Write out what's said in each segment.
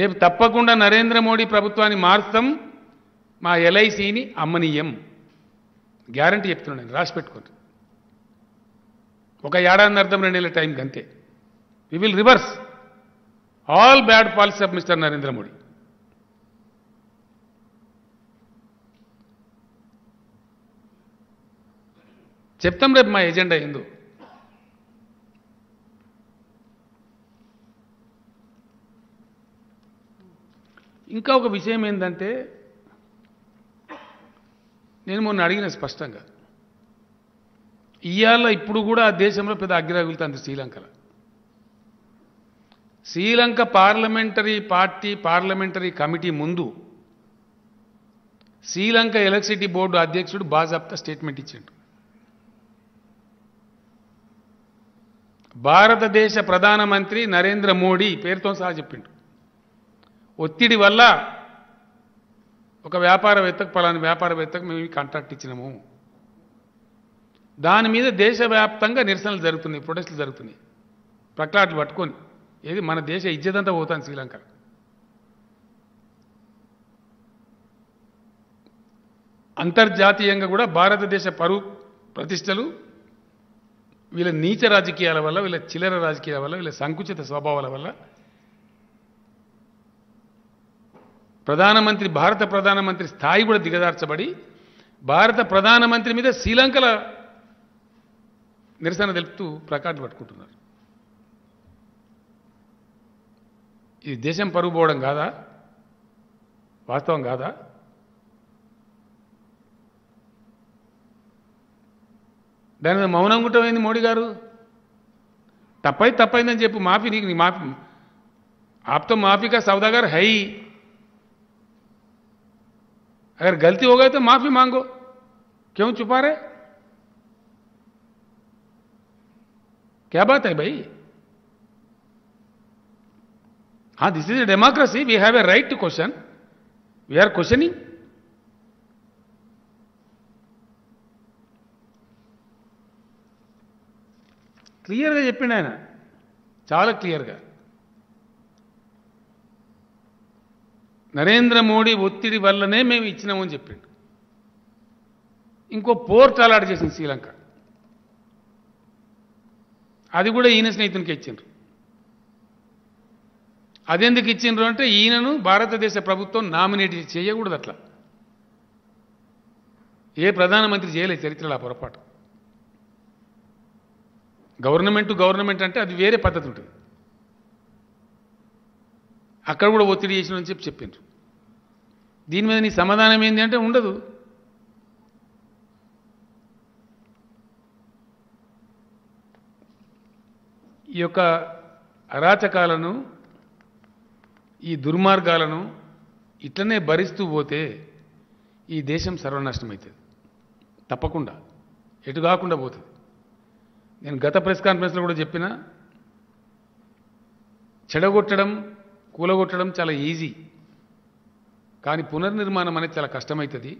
రేపు తప్పకుండా నరేంద్ర మోడీ ప్రభుత్వాన్ని మారుస్తాం మా ఎల్ఐసిని అమ్మనీయం గ్యారంటీ చెప్తున్నాను నేను రాసి పెట్టుకోండి ఒక ఏడాది అర్థం రెండు నెలల టైంకి అంతే we will reverse all bad policy of mister Narendra Modi చెప్తాం రేపు మా ఎజెండా ఏందో ఇంకా ఒక విషయం ఏంటంటే నేను మొన్న అడిగిన స్పష్టంగా ఇవాళ ఇప్పుడు కూడా ఆ దేశంలో పెద్ద అగ్రగులుతుంది శ్రీలంకలో Sri Lanka parliamentary party parliamentary committee ముందు శ్రీలంక ఎలక్ట్రిసిటీ బోర్డు అధ్యక్షుడు బాజాప్తా స్టేట్మెంట్ ఇచ్చిండు భారతదేశ ప్రధానమంత్రి నరేంద్ర మోడీ పేరుతో సహా చెప్పిండు ఒత్తిడి వల్ల ఒక వ్యాపారవేత్తకు పలాని వ్యాపారవేత్తకు మేము కాంట్రాక్ట్ ఇచ్చినాము దాని మీద దేశవ్యాప్తంగా నిరసనలు జరుగుతున్నాయి ప్రొటెస్ట్లు జరుగుతున్నాయి ప్రక్లాట్లు పట్టుకొని ఏది మన దేశ ఇజ్జతంతా పోతాను శ్రీలంక అంతర్జాతీయంగా కూడా భారతదేశ పరు ప్రతిష్టలు వీళ్ళ నీచ రాజకీయాల వల్ల వీళ్ళ చిల్లర రాజకీయాల వల్ల వీళ్ళ సంకుచిత స్వభావాల వల్ల ప్రధానమంత్రి భారత ప్రధానమంత్రి స్థాయి కూడా దిగదార్చబడి భారత ప్రధానమంత్రి మీద శ్రీలంకల నిరసన తెలుపుతూ ప్రకాటం పట్టుకుంటున్నారు ఇది దేశం పరుగు పోవడం కాదా వాస్తవం కాదా దాని మీద మౌనం గుట్టమైంది మోడీ గారు తప్పై తప్పైందని చెప్పు మాఫీ నీకు నీ మాఫీ ఆప్తో మాఫీ కా సౌదాగర్ హై अगर गलती हो गई तो माफी मांगो क्यों छुपा रहे क्या बात है भाई हाँ this is a democracy we have a right to question we are questioning clear చెప్పిండు चाल क्लियर का నరేంద్ర మోడీ ఒత్తిడి వల్లనే మేము ఇచ్చినామని చెప్పిండు ఇంకో పోర్ట్ అలాట్ చేసింది శ్రీలంక అది కూడా ఈయన స్నేహితునికి ఇచ్చిండ్రు అదెందుకు ఇచ్చిండ్రు అంటే ఈయనను భారతదేశ ప్రభుత్వం నామినేట్ చేయకూడదు అట్లా ఏ ప్రధానమంత్రి చేయలేదు చరిత్రలో ఆ పొరపాటు గవర్నమెంట్ గవర్నమెంట్ అంటే అది వేరే పద్ధతి ఉంటుంది అక్కడ కూడా ఒత్తిడి చేసిన చెప్పి చెప్పిండ్రు దీని మీద నీ సమాధానం ఏంటి అంటే ఉండదు ఈ యొక్క అరాచకాలను ఈ దుర్మార్గాలను ఇట్లనే భరిస్తూ పోతే ఈ దేశం సర్వనాశనం అవుతుంది తప్పకుండా ఎటు కాకుండా పోతుంది నేను గత ప్రెస్ కాన్ఫరెన్స్లో కూడా చెప్పిన చెడగొట్టడం కూలగొట్టడం చాలా ఈజీ కానీ పునర్నిర్మాణం అనేది చాలా కష్టమవుతుంది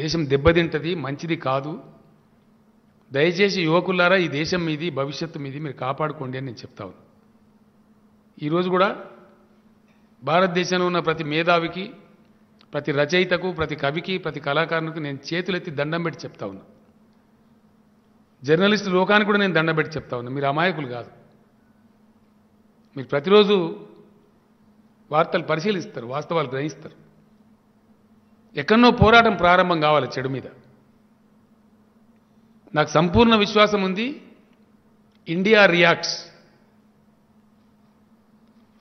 దేశం దెబ్బతింటుంది మంచిది కాదు దయచేసి యువకులారా ఈ దేశం మీది భవిష్యత్తు మీది మీరు కాపాడుకోండి అని నేను చెప్తా ఉన్నాను ఈరోజు కూడా భారతదేశంలో ఉన్న ప్రతి మేధావికి ప్రతి రచయితకు ప్రతి కవికి ప్రతి కళాకారునికి నేను చేతులెత్తి దండం పెట్టి చెప్తా ఉన్నా జర్నలిస్ట్ లోకానికి కూడా నేను దండం పెట్టి చెప్తా ఉన్నా మీరు అమాయకులు కాదు మీరు ప్రతిరోజు వార్తలు పరిశీలిస్తారు వాస్తవాలు గ్రహిస్తారు ఎక్కడో పోరాటం ప్రారంభం కావాలి చెడు మీద నాకు సంపూర్ణ విశ్వాసం ఉంది ఇండియా రియాక్ట్స్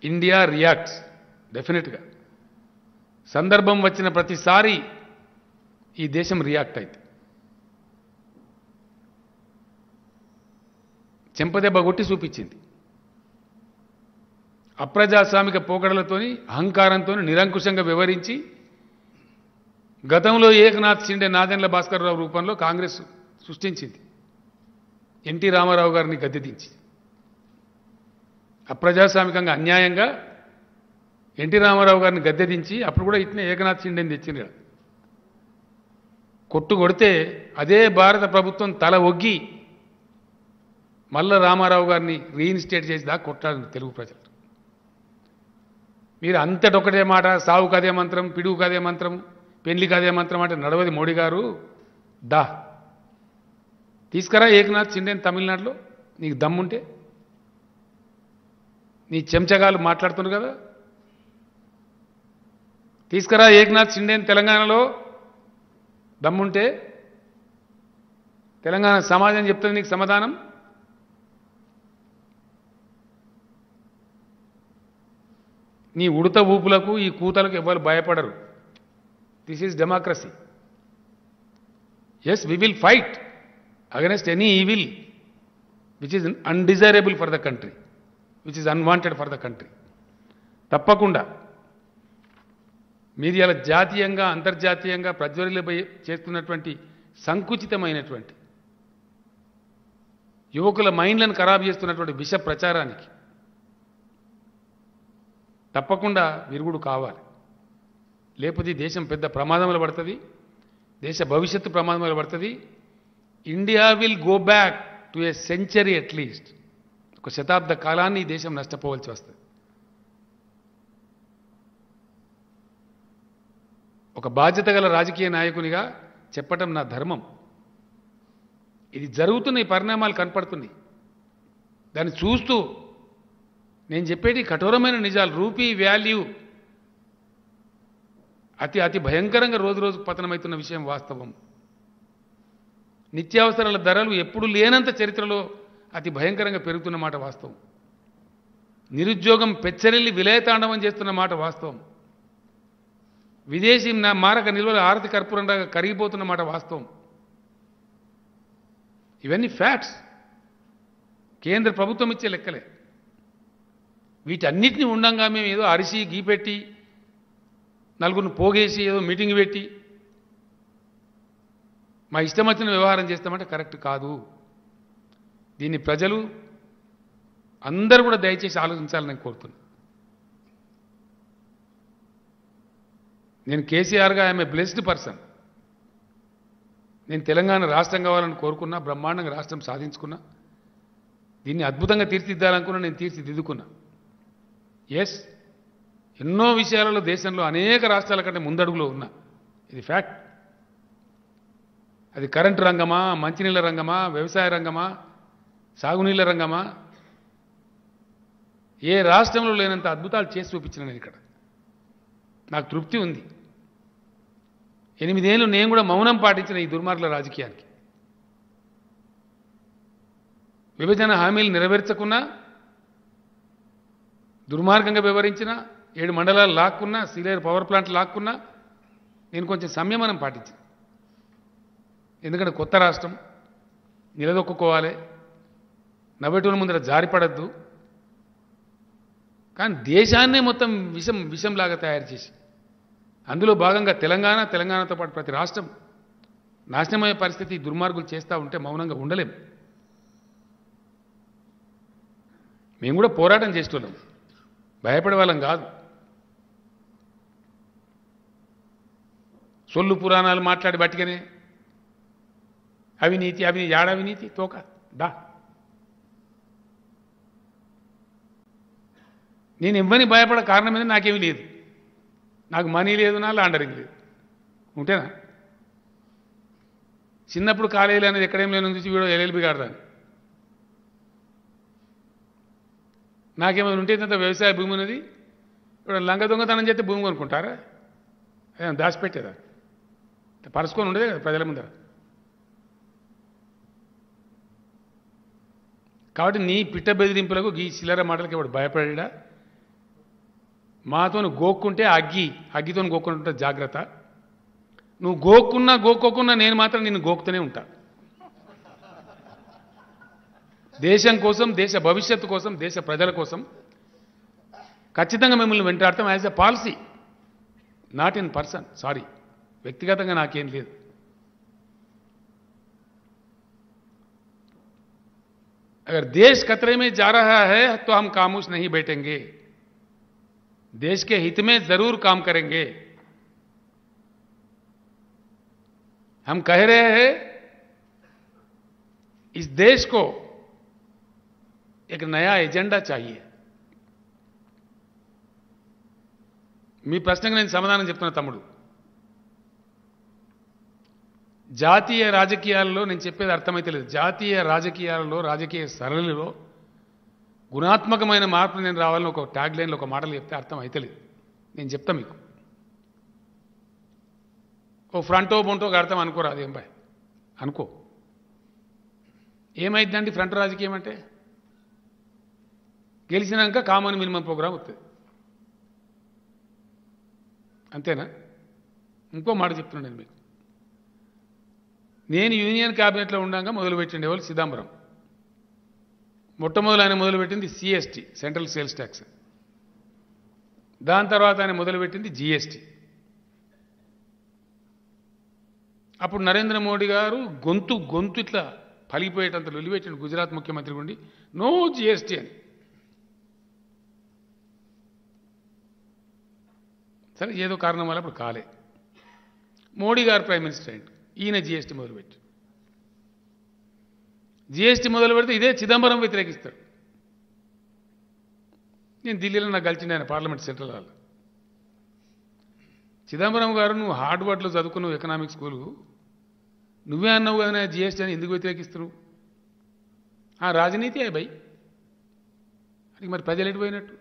ఇండియా రియాక్ట్స్ డెఫినెట్గా సందర్భం వచ్చిన ప్రతిసారి ఈ దేశం రియాక్ట్ అయింది చెంపదెబ్బ కొట్టి చూపించింది అప్రజాస్వామిక పోకడలతోని అహంకారంతో నిరంకుశంగా వివరించి గతంలో ఏకనాథ్ సిండే నాదెండ్ల భాస్కర్రావు రూపంలో కాంగ్రెస్ సృష్టించింది ఎన్టీ రామారావు గారిని గద్దెదించి అప్రజాస్వామికంగా అన్యాయంగా ఎన్టీ రామారావు గారిని గద్దెదించి అప్పుడు కూడా ఇట్నే ఏకనాథ్ సిండేని తెచ్చింది కొట్టు కొడితే అదే భారత ప్రభుత్వం తల ఒగ్గి మల్ల రామారావు గారిని రీఇన్స్టేట్ చేసి దాకా కొట్టారు తెలుగు ప్రజలు మీరు అంతటి ఒకటే మాట సావుకు అదే మంత్రం పిడుగుకు అదే మంత్రం పెళ్లికి అదే మంత్రం అంటే నడవది మోడీ గారు దా తీసుకురా ఏకనాథ్ చిండేని తమిళనాడులో నీకు దమ్ముంటే నీ చెంచగాలు మాట్లాడుతున్నారు కదా తీసుకురా ఏకనాథ్ సిండేని తెలంగాణలో దమ్ముంటే తెలంగాణ సమాజం చెప్తుంది నీకు సమాధానం నీ ఉడత ఊపులకు ఈ కూతలకు ఎవరు భయపడరు this is democracy yes we will fight against any evil which is undesirable for the country which is unwanted for the country తప్పకుండా మీరు ఇలా జాతీయంగా అంతర్జాతీయంగా ప్రజ్వరిలపై చేస్తున్నటువంటి సంకుచితమైనటువంటి యువకుల మైండ్లను ఖరాబ్ చేస్తున్నటువంటి విష ప్రచారానికి తప్పకుండా విరుగుడు కావాలి లేకపోతే దేశం పెద్ద ప్రమాదంలో పడుతుంది దేశ భవిష్యత్తు ప్రమాదంలో పడుతుంది India will go back to a century at least ఒక శతాబ్ద కాలాన్ని ఈ దేశం నష్టపోవాల్సి వస్తుంది ఒక బాధ్యత గల రాజకీయ నాయకునిగా చెప్పటం నా ధర్మం ఇది జరుగుతున్న ఈ పరిణామాలు కనపడుతున్నాయి దాన్ని చూస్తూ నేను చెప్పేది కఠోరమైన నిజాలు రూపీ వాల్యూ అతి అతి భయంకరంగా రోజు రోజుకు పతనమవుతున్న విషయం వాస్తవం నిత్యావసరాల ధరలు ఎప్పుడు లేనంత చరిత్రలో అతి భయంకరంగా పెరుగుతున్న మాట వాస్తవం నిరుద్యోగం పెచ్చరిల్లి విలయతాండవం చేస్తున్న మాట వాస్తవం విదేశీ నా మారక నిల్వలు ఆరతి కర్పూరంగా కరిగిపోతున్న మాట వాస్తవం ఇవన్నీ ఫ్యాక్ట్స్ కేంద్ర ప్రభుత్వం ఇచ్చే లెక్కలే వీటన్నిటిని ఉండంగా మేము ఏదో అరిసి గీపెట్టి నలుగురిని పోగేసి ఏదో మీటింగ్ పెట్టి మా ఇష్టం వచ్చిన వ్యవహారం చేస్తామంటే కరెక్ట్ కాదు దీన్ని ప్రజలు అందరూ కూడా దయచేసి ఆలోచించాలని నేను కోరుతున్నాను నేను కేసీఆర్గా ఐఎమ్ ఏ బ్లెస్డ్ పర్సన్ నేను తెలంగాణ రాష్ట్రం కావాలని కోరుకున్నా బ్రహ్మాండంగా రాష్ట్రం సాధించుకున్నా దీన్ని అద్భుతంగా తీర్చిదిద్దాలనుకున్నా నేను తీర్చిదిద్దుకున్నా ఎస్ ఎన్నో విషయాలలో దేశంలో అనేక రాష్ట్రాల కంటే ముందడుగులో ఉన్నా ఇది ఫ్యాక్ట్ అది కరెంటు రంగమా మంచినీళ్ళ రంగమా వ్యవసాయ రంగమా సాగునీళ్ళ రంగమా ఏ రాష్ట్రంలో లేనంత అద్భుతాలు చేసి చూపించిన నేను ఇక్కడ నాకు తృప్తి ఉంది ఎనిమిదేళ్ళు నేను కూడా మౌనం పాటించిన ఈ దుర్మార్గుల రాజకీయానికి విభజన హామీలు నెరవేర్చకున్నా దుర్మార్గంగా వివరించిన ఏడు మండలాలు లాక్కున్నా సీలేరు పవర్ ప్లాంట్ లాక్కున్నా నేను కొంచెం సంయమనం పాటించి ఎందుకంటే కొత్త రాష్ట్రం నిలదొక్కుకోవాలి నవ్వెటూల ముందర జారిపడద్దు కానీ దేశాన్నే మొత్తం విషం విషంలాగా తయారు చేసి అందులో భాగంగా తెలంగాణ తెలంగాణతో పాటు ప్రతి రాష్ట్రం నాశనమయ్యే పరిస్థితి దుర్మార్గులు చేస్తూ ఉంటే మౌనంగా ఉండలేము మేము కూడా పోరాటం చేస్తున్నాం భయపడే వాళ్ళం కాదు సొల్లు పురాణాలు మాట్లాడి బట్టికనే అవినీతి అవినీతి యాడ అవినీతి తోక డా నేను ఇవ్వని భయపడే కారణం మీద నాకేమీ లేదు నాకు మనీ లేదు నా లాండరింగ్ లేదు ఉంటేనా చిన్నప్పుడు కాలేజీలు అనేది ఎక్కడేం లేని చూసి వీడో ఎల్ఎల్బి కాడదాన్ని నాకేమైనా ఉంటే ఇంత వ్యవసాయ భూమి ఉన్నది ఇప్పుడు లంగ దొంగతనం చేస్తే భూమి కొనుక్కుంటారా అదే దాచిపెట్టేదా పరుచుకొని ఉండదే కదా ప్రజల ముందర కాబట్టి నీ పిట్ట బెదిరింపులకు గీ చిల్లర మాటలకి వాడు భయపడా మాతో గోక్కుంటే అగ్గి అగ్గితో గోక్కుంటే జాగ్రత్త నువ్వు గోక్కున్నా గోక్కోకున్నా నేను మాత్రం నిన్ను గోకుతూనే ఉంటాను देश देश भविष्य कोसम देश प्रजल कोसम खचित मिम्मेल वाड़ता ऐस ए पाली नाट इन पर्सन सारी व्यक्तिगत ना अगर देश खतरे में जा रहा है तो हम कामोश नहीं बैठेंगे देश के हित में जरूर काम करेंगे हम कह रहे हैं इस देश को एक नया एजेंडा चाहिए మీ ప్రశ్నకు నేను సమాధానం చెప్తున్నా తమ్ముడు జాతీయ రాజకీయాల్లో నేను చెప్పేది అర్థమైతే లేదు జాతీయ రాజకీయాలలో రాజకీయ సరళిలో గుణాత్మకమైన మార్పులు నేను రావాలని ఒక ట్యాగ్ లైన్లో ఒక మాటలు చెప్తే అర్థం అయితలేదు నేను చెప్తా మీకు ఓ ఫ్రంటో బొంటో అర్థం అనుకోరా ఏం బాయ్ అనుకో ఏమైందండి ఫ్రంట్ రాజకీయం అంటే గెలిచినాక కామన్ మినిమం ప్రోగ్రామ్ వస్తుంది అంతేనా ఇంకో మాట చెప్తున్నాను నేను మీకు నేను యూనియన్ క్యాబినెట్లో ఉండగా మొదలుపెట్టిండే వాళ్ళు సిదాంబరం మొట్టమొదలు ఆయన మొదలుపెట్టింది సిఎస్టి సెంట్రల్ సేల్స్ ట్యాక్స్ దాని తర్వాత ఆయన మొదలుపెట్టింది జిఎస్టి అప్పుడు నరేంద్ర మోడీ గారు గొంతు గొంతు ఇట్లా పలిగిపోయేటంత లొలిపెట్టండి గుజరాత్ ముఖ్యమంత్రి ఉండి నో జిఎస్టీ అని సరే ఏదో కారణం వల్ల ఇప్పుడు కాలే మోడీ గారు ప్రైమ్ మినిస్టర్ అయ్యి ఈయన జిఎస్టీ మొదలుపెట్టి జిఎస్టీ మొదలు పెడితే ఇదే చిదంబరం వ్యతిరేకిస్తారు నేను ఢిల్లీలో నాకు కలిసింది ఆయన పార్లమెంట్ సెంట్రల్ హాల్ చిదంబరం గారు నువ్వు హార్డ్వర్డ్లో చదువుకున్నావు ఎకనామిక్ స్కూల్ నువ్వే అన్నావు కానీ జిఎస్టీ అని ఎందుకు వ్యతిరేకిస్తున్నావు ఆ రాజనీతి అయ్యి భయ్ మరి ప్రజలు ఎటు పోయినట్టు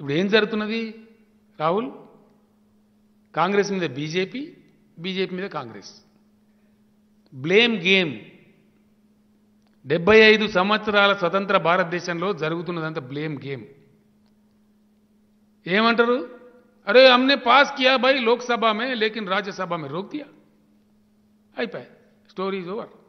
ఇప్పుడు ఏం జరుగుతున్నది రాహుల్ కాంగ్రెస్ మీద బీజేపీ బీజేపీ మీద కాంగ్రెస్ బ్లేమ్ గేమ్ డెబ్బై ఐదు సంవత్సరాల స్వతంత్ర భారతదేశంలో జరుగుతున్నదంతా బ్లేమ్ గేమ్ ఏమంటారు అరే అమ్నే పాస్ కియా भाई లోక్సభ మే లేకిన్ రాజ్యసభ మే రోక్ దియా అయిపోయి స్టోరీ ఇస్ ఓవర్